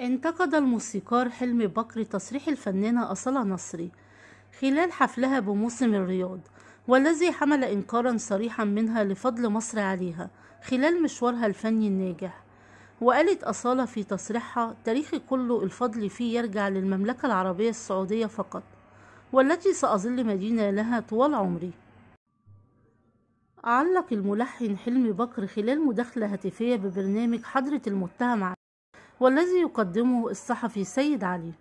انتقد الموسيقار حلمي بكر تصريح الفنانة أصالة نصري خلال حفلها بموسم الرياض والذي حمل إنكارا صريحا منها لفضل مصر عليها خلال مشوارها الفني الناجح وقالت أصالة في تصريحها تاريخي كله الفضل فيه يرجع للمملكة العربية السعودية فقط والتي سأظل مدينة لها طوال عمري علق الملحن حلمي بكر خلال مداخلة هاتفية ببرنامج حضرة المتهم والذي يقدمه الصحفي سيد علي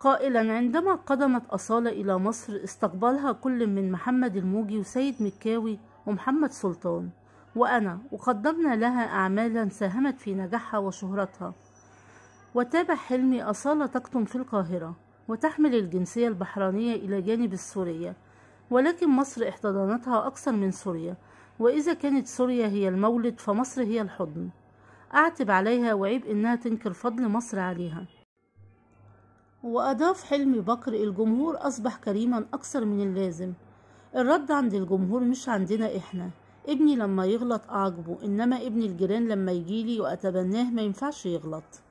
قائلا عندما قدمت أصالة إلى مصر استقبلها كل من محمد الموجي وسيد مكاوي ومحمد سلطان وأنا وقدمنا لها أعمالا ساهمت في نجاحها وشهرتها وتابع حلمي أصالة تكتم في القاهرة وتحمل الجنسية البحرانية إلى جانب السورية ولكن مصر احتضنتها أكثر من سوريا وإذا كانت سوريا هي المولد فمصر هي الحضن أعتب عليها وعيب إنها تنكر فضل مصر عليها وأضاف حلمي بكر الجمهور أصبح كريما أكثر من اللازم الرد عند الجمهور مش عندنا إحنا ابني لما يغلط أعجبه إنما ابن الجيران لما يجيلي وأتبناه ما ينفعش يغلط